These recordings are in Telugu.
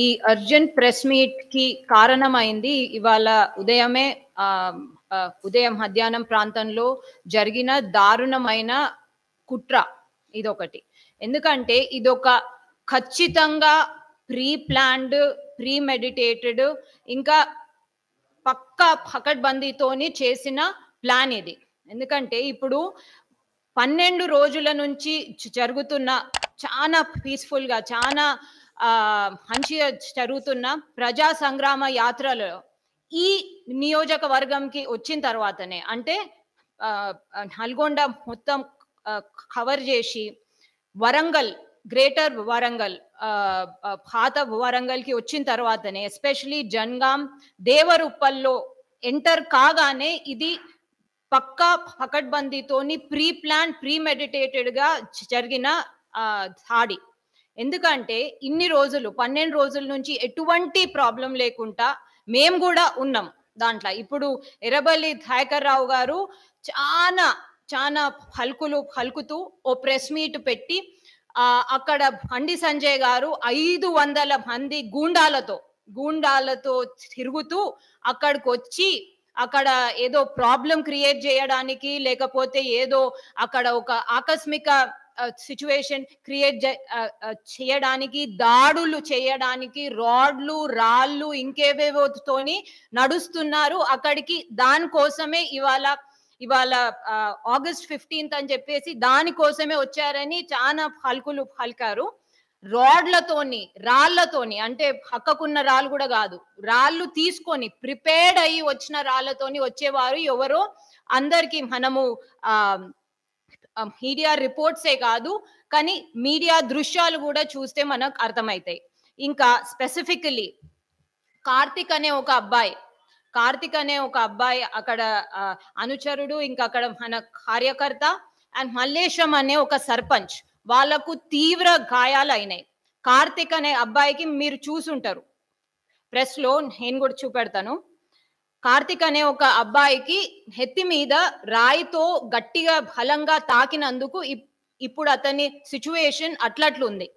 ఈ అర్జెంట్ ప్రెస్ మీట్ కి కారణమైంది ఇవాళ ఉదయమే ఉదయం మధ్యాహ్నం ప్రాంతంలో జరిగిన దారుణమైన కుట్ర ఇదొకటి ఎందుకంటే ఇదొక ఖచ్చితంగా ప్రీ ప్లాన్డ్ ప్రీ మెడిటేటెడ్ ఇంకా పక్క పకడ్బందీతోని చేసిన ప్లాన్ ఇది ఎందుకంటే ఇప్పుడు పన్నెండు రోజుల నుంచి జరుగుతున్న చాలా పీస్ఫుల్గా చాలా హంచి జరుగుతున్న ప్రజా సంగ్రామ యాత్రలో ఈ నియోజకవర్గంకి వచ్చిన తర్వాతనే అంటే నల్గొండ మొత్తం కవర్ చేసి వరంగల్ గ్రేటర్ వరంగల్ పాత వరంగల్కి వచ్చిన తర్వాతనే ఎస్పెషలీ జన్గాం దేవరుప్పల్లో ఎంటర్ కాగానే ఇది పక్కా పకడ్బందీతోని ప్రీ ప్లాన్ ప్రీ మెడిటేటెడ్గా జరిగిన దాడి ఎందుకంటే ఇన్ని రోజులు పన్నెండు రోజుల నుంచి ఎటువంటి ప్రాబ్లం లేకుండా మేము కూడా ఉన్నాం దాంట్లో ఇప్పుడు ఎర్రబల్లి థాయకర్ రావు గారు చాలా చాలా హల్కులు హల్కుతూ ఓ ప్రెస్ మీట్ పెట్టి అక్కడ బండి సంజయ్ గారు ఐదు వందల మంది గూండాలతో గూండాలతో తిరుగుతూ అక్కడికి వచ్చి అక్కడ ఏదో ప్రాబ్లం క్రియేట్ చేయడానికి లేకపోతే ఏదో అక్కడ ఒక ఆకస్మిక సిచ్యువేషన్ క్రియేట్ చేయడానికి దాడులు చేయడానికి రాడ్లు రాళ్ళు ఇంకేవేవోతోని నడుస్తున్నారు అక్కడికి దానికోసమే ఇవాళ ఇవాళ ఆగస్ట్ ఫిఫ్టీన్త్ అని చెప్పేసి దానికోసమే వచ్చారని చాలా హల్కులు హల్కారు రాడ్లతోని రాళ్లతోని అంటే హక్కకున్న రాళ్ళు కూడా కాదు రాళ్ళు తీసుకొని ప్రిపేర్డ్ అయ్యి వచ్చిన రాళ్లతోని వచ్చేవారు ఎవరో అందరికి మనము ఆ మీడియా రిపోర్ట్సే కాదు కానీ మీడియా దృశ్యాలు కూడా చూస్తే మనకు అర్థమవుతాయి ఇంకా స్పెసిఫికలీ కార్తిక్ అనే ఒక అబ్బాయి కార్తిక్ అనే ఒక అబ్బాయి అక్కడ అనుచరుడు ఇంకా అక్కడ మన కార్యకర్త అండ్ మల్లేశం అనే ఒక సర్పంచ్ వాళ్లకు తీవ్ర గాయాలు అయినాయి కార్తిక్ అనే అబ్బాయికి మీరు చూసుంటారు ప్రెస్ లో నేను కూడా చూపెడతాను కార్తిక్ అనే ఒక అబ్బాయికి హెత్తి మీద రాయితో గట్టిగా బలంగా తాకినందుకు ఇప్పుడు అతని సిచ్యువేషన్ అట్లట్లుంది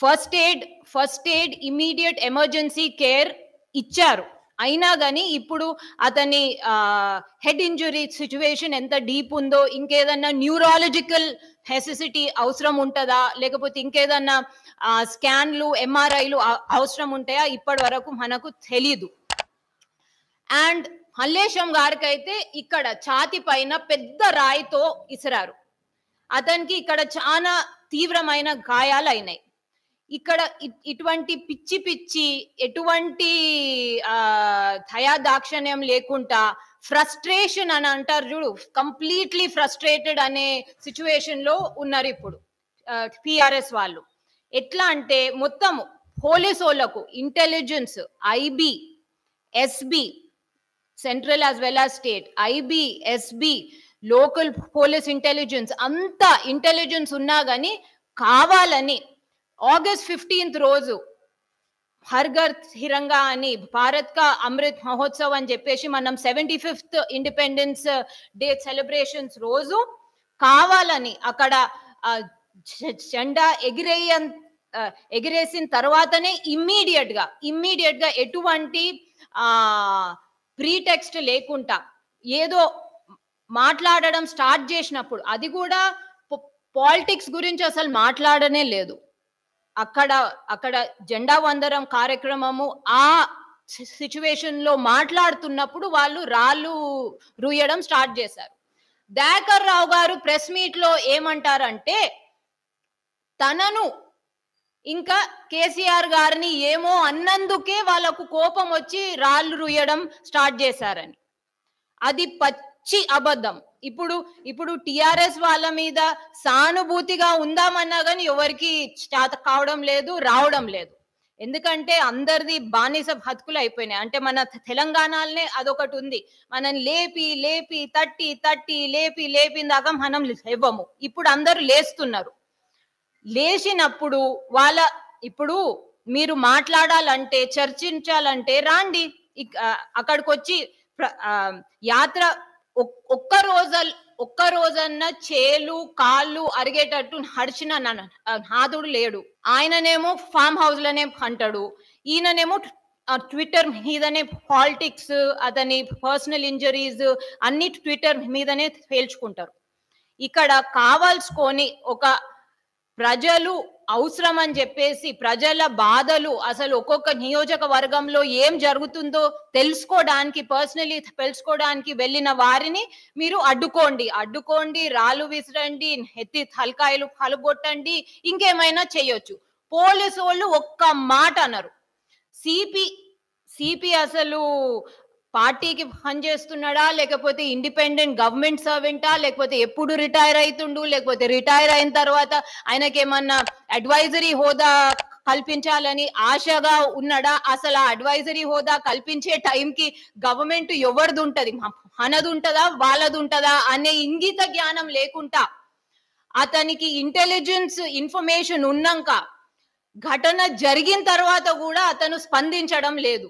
first aid first aid immediate emergency care ఇచ్చారు అయినా కానీ ఇప్పుడు అతని హెడ్ ఇంజురీ సిచ్యువేషన్ ఎంత డీప్ ఉందో ఇంకేదన్నా న్యూరాలజికల్ హెసిసిటీ అవసరం ఉంటుందా లేకపోతే ఇంకేదన్నా స్కాన్లు ఎంఆర్ఐలు అవసరం ఉంటాయా ఇప్పటి వరకు మనకు తెలీదు అండ్ హల్లేశం గారికి అయితే ఇక్కడ ఛాతి పైన పెద్ద రాయితో ఇసిరారు అతనికి ఇక్కడ చాలా తీవ్రమైన గాయాలు అయినాయి ఇక్కడ ఇటువంటి పిచ్చి పిచ్చి ఎటువంటి దయా దాక్షణ్యం లేకుండా ఫ్రస్ట్రేషన్ అని అంటారు చూడు కంప్లీట్లీ ఫ్రస్ట్రేటెడ్ అనే సిచ్యువేషన్ లో ఉన్నారు ఇప్పుడు పిఆర్ఎస్ వాళ్ళు ఎట్లా అంటే మొత్తము పోలీసు వాళ్ళకు intelligence IB SB central as well as state IB SB local police intelligence అంతా ఇంటెలిజెన్స్ ఉన్నా కానీ కావాలని ఆగస్ట్ ఫిఫ్టీన్త్ రోజు హర్ఘర్ హిరంగా అని భారత్ కా అమృత్ మహోత్సవ్ అని చెప్పేసి మనం seventy fifth independence day celebrations రోజు కావాలని అక్కడ జెండా ఎగిరేయ ఎగిరేసిన తర్వాతనే ఇమ్మీడియట్ గా ఇమ్మీడియట్ గా ఎటువంటి ఆ ప్రీటెక్స్ట్ లేకుండా ఏదో మాట్లాడడం స్టార్ట్ చేసినప్పుడు అది కూడా పాలిటిక్స్ గురించి అసలు మాట్లాడనే లేదు అక్కడ అక్కడ జెండా వందరం కార్యక్రమము ఆ సిచ్యువేషన్ లో మాట్లాడుతున్నప్పుడు వాళ్ళు రాళ్ళు రూయడం స్టార్ట్ చేశారు దయాకర్ రావు గారు ప్రెస్ మీట్ లో ఏమంటారంటే తనను ఇంకా కేసీఆర్ గారిని ఏమో అన్నందుకే వాళ్ళకు కోపం వచ్చి రాళ్ళు రుయ్యడం స్టార్ట్ చేశారని అది పచ్చి అబద్ధం ఇప్పుడు ఇప్పుడు టిఆర్ఎస్ వాళ్ళ మీద సానుభూతిగా ఉందామన్నా కానీ ఎవరికి చేత కావడం లేదు రావడం లేదు ఎందుకంటే అందరిది బానిస హత్కులు అయిపోయినాయి అంటే మన తెలంగాణలోనే అదొకటి ఉంది మనం లేపి లేపి తట్టి తట్టి లేపి లేపిందాక మనం లేవము ఇప్పుడు అందరూ లేస్తున్నారు లేచినప్పుడు వాళ్ళ ఇప్పుడు మీరు మాట్లాడాలంటే చర్చించాలంటే రాండి అక్కడికి వచ్చి యాత్ర ఒక్క రోజ ఒక్క రోజన్న చేలు కాళ్ళు అరిగేటట్టు హడిచిన నాదుడు లేడు ఆయననేమో ఫామ్ హౌస్ లోనే అంటాడు ఈయననేమో ట్విట్టర్ మీదనే పాలిటిక్స్ అతని పర్సనల్ ఇంజరీస్ అన్ని ట్విట్టర్ మీదనే తేల్చుకుంటారు ఇక్కడ కావాల్సుకొని ఒక ప్రజలు అవసరం అని చెప్పేసి ప్రజల బాధలు అసలు ఒక్కొక్క నియోజకవర్గంలో ఏం జరుగుతుందో తెలుసుకోవడానికి పర్సనలీ తెలుసుకోవడానికి వెళ్ళిన వారిని మీరు అడ్డుకోండి అడ్డుకోండి రాళ్ళు విసిరండి ఎత్తి తలకాయలు పలుగొట్టండి ఇంకేమైనా చేయొచ్చు పోలీసు వాళ్ళు ఒక్క మాట అన్నారు సిపి సిపి అసలు పార్టీకి పని చేస్తున్నాడా లేకపోతే ఇండిపెండెంట్ గవర్నమెంట్ సర్వెంటా లేకపోతే ఎప్పుడు రిటైర్ అవుతుండు లేకపోతే రిటైర్ అయిన తర్వాత ఆయనకేమన్నా అడ్వైజరీ హోదా కల్పించాలని ఆశగా ఉన్నాడా అసలు ఆ అడ్వైజరీ హోదా కల్పించే టైంకి గవర్నమెంట్ ఎవరిది ఉంటది మనది ఉంటదా వాళ్ళది ఉంటదా అనే ఇంగిత జ్ఞానం లేకుండా అతనికి ఇంటెలిజెన్స్ ఇన్ఫర్మేషన్ ఉన్నాక ఘటన జరిగిన తర్వాత కూడా అతను స్పందించడం లేదు